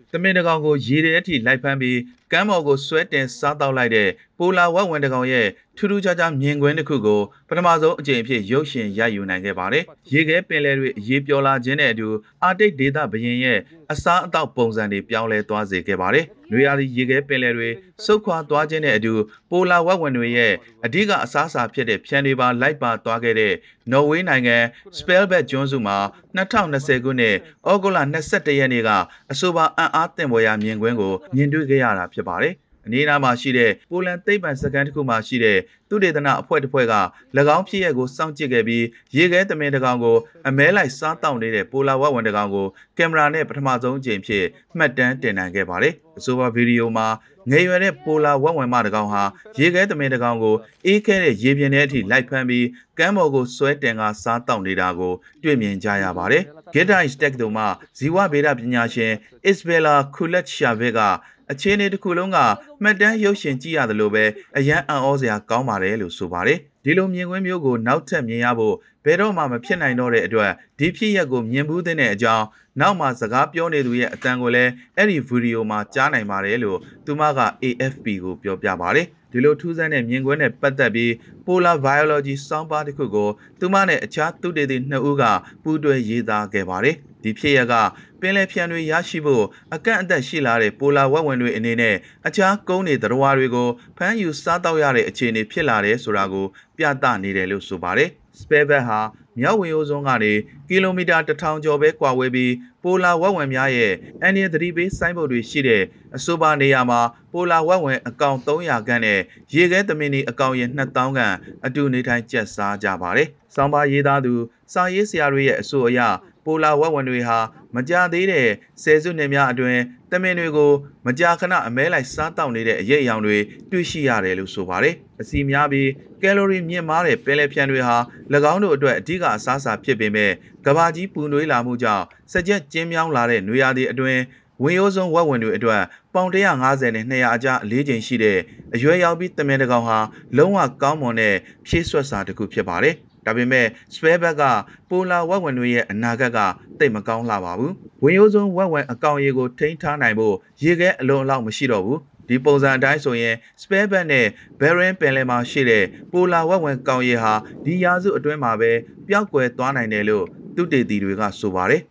။သမင်တကောင်ကိုရေတဲ့အထိလိုက်ဖမ်းပြီးကမ်းပေါ်ကိုဆွဲတင်စားတောက်လိုက်တဲ့ပိုလာဝက်ဝင်တကောင်ရဲ့ထူးထူးခြားခြားမြင်ကွင်းတစ်ခုကိုပထမဆုံးအကြိမ်အဖြစ်ရုပ်ရှင်ရိုက်ယူနိုင်ခဲ့ပါတယ်။ရေခဲပင်လယ်တွေရေပျော်လာခြင်းနဲ့အတူအာတိတ်ဒေသဘရင်ရဲ့အစားအသောက်ပုံစံတွေပြောင်းလဲသွားစေခဲ့ပါတယ်။နွေရာသီရေခဲပင်လယ်တွေစုပ်ခွာသွားခြင်းနဲ့အတူပိုလာဝက်ဝင်တွေရဲ့အဓိကအစားအစာဖြစ်တဲ့ဖြန်တွေပါလိုက်ပါသွားခဲ့တဲ့ နော်ဝေးနိုင်ငံ Spelberg ကျွန်းစုမှာ2020ခုနှစ်ဩဂုတ်လ21ရက်နေ့ကအဆိုပါအံ့အားသင့်ပွဲရာ မြင်ကွင်းကိုမြင်တွေ့ခဲ့ရတာဖြစ်ဖြစ်ပါတယ်။အနီးအနားမှာရှိတဲ့ပိုလန်သိပ္ပံစကန်တစ်ခုမှာရှိတဲ့သုတေသနအဖွဲ့တစ်ဖွဲ့က၎င်းဖြစ်ရက်ကိုစောင့်ကြည့်ခဲ့ပြီးရေခဲတမင်တကောင်ကိုအမဲလိုက်စားတောင့်နေတဲ့ပိုလာဝတ်ဝန်တကောင်ကိုကင်မရာနဲ့ပထမဆုံးအကြိမ်ဖြစ်မှတ်တမ်းတင်နိုင်ခဲ့ပါတယ်။အဆိုပါဗီဒီယိုမှာငယ်ရွယ်တဲ့ပိုလာဝက်ဝင်မတကောင်ဟာရေခဲတမင်တကောင်ကိုအေးခဲတဲ့ရေပြင်ထဲအထိလိုက်ဖမ်းပြီးကမ်းပေါ်ကိုဆွဲတင်ကစားတောင့်နေတာကို တွေ့မြင်ကြရပါတယ်။ Gedice Tech တို့မှဇီဝဗေဒပညာရှင် Isabella Kulet Chavez ကအခြေအနေတစ်ခုလုံးကမှတ်တမ်းရုပ်ရှင်ကြည့်ရသလိုပဲအရန်အံ့ဩစရာကောင်းပါတယ်လို့ဆိုပါတယ်။ဒီလိုမြင်ကွင်းမျိုးကိုနောက်ထပ်မြင်ရဖို့ဘယ်တော့မှမဖြစ်နိုင်တော့တဲ့အတွက်ဒီဖြစ်ရပ်ကိုမြင်ဘူးတဲ့အကြောင်းနောက်မှစကားပြောနေသူရဲ့အတန်ကိုလည်းအဲ့ဒီဗီဒီယိုမှာကြားနိုင်ပါတယ်လို့သူမက AFP ကိုပြောပြပါတယ်။ဒီလိုထူးဆန်းတဲ့မြင်ကွင်းနဲ့ပတ်သက်ပြီး Polar Biology စောင်းပါတစ်ခုကို သူမနဲ့အခြားသုတေသီနှစ်ဦးကပူးတွဲရေးသားခဲ့ပါတယ်။ဒီဖြစ်ရပ်ကပင်လယ်ဖြန်တွေရရှိဖို့အကန့်အသတ်ရှိလာတဲ့ပိုလာဝက်ဝင်တွေအနေနဲ့အခြားကုန်းတွေသတ္တဝါတွေကိုဖမ်းယူစားတောက်ရတဲ့အခြေအနေဖြစ်လာတယ်ဆိုတာကိုပြသနေတယ်လို့ဆိုပါတယ်။ Spare Bat ဟာမြောက်ဝင်အိုးစွန်းကနေကီလိုမီတာ1000ကျော်ပဲကွာဝေးပြီးပိုလာဝက်ဝင်များရဲ့အန်ရသတိပေးဆိုင်းဘုတ်တွေရှိတဲ့အဆိုပါနေရာမှာပိုလာဝက်ဝင်အကောင်300ခန့်နဲ့ရေခဲသမင်းတွေအကောင်ရဲ့2000ခန့်အတူနေထိုင်ကျက်စားကြပါတယ်။ဆောင်းပါရေးသားသူစာရေးဆရာတွေရဲ့အဆိုအရပိုလာဝက်ဝင်တွေဟာမကြသေးတဲ့ဆယ်စုနှစ်များအတွင်းတမင် တွေကိုမကြာခဏအမဲလိုက်စားတောက်နေတဲ့အရေးအယောင်တွေတွေ့ရှိရတယ်လို့ဆိုပါတယ်။အစီများပြီးကယ်လိုရီမြင့်မားတဲ့ပဲလဲဖြန်တွေဟာ၎င်းတို့အတွက်အဓိကအစားအစာဖြစ်ပေမဲ့ကဘာကြီးပူနွေးလာမှုကြောင့်စကြက်ကျင်းမြောင်းလာတဲ့နွေရာသီအတွင်းဝင်ရိုးစုံဝက်ဝင်တွေအတွက်ပေါင်150နဲ့200အကြားအလေးချိန်ရှိတဲ့အရွယ်ရောက်ပြီးတမင်တကောင်ဟာလုံးဝကောင်းမွန်တဲ့ဖြည့်ဆွက်စာတစ်ခုဖြစ်ပါတယ်။ဒါပေမဲ့ spare ဘက်ကပိုလာဝက်ဝင်တို့ရဲ့အနာဂတ်ကတိတ်မကောင်းလာပါဘူးဝင်ရိုးစုံဝက်ဝင်အကောင်ရေကိုထိန်းထားနိုင်ဖို့ရေခဲအလုံးအလောက်မရှိတော့ဘူးဒီပုံစံအတိုင်းဆိုရင် spare back နဲ့ bearing ပင်လယ်မှာရှိတဲ့ပိုလာဝက်ဝင်ကောင်ရေဟာဒီရာစုအတွင်းမှာပဲပျောက်ကွယ်သွားနိုင်တယ်လို့သူတေတီတွေကဆိုပါတယ်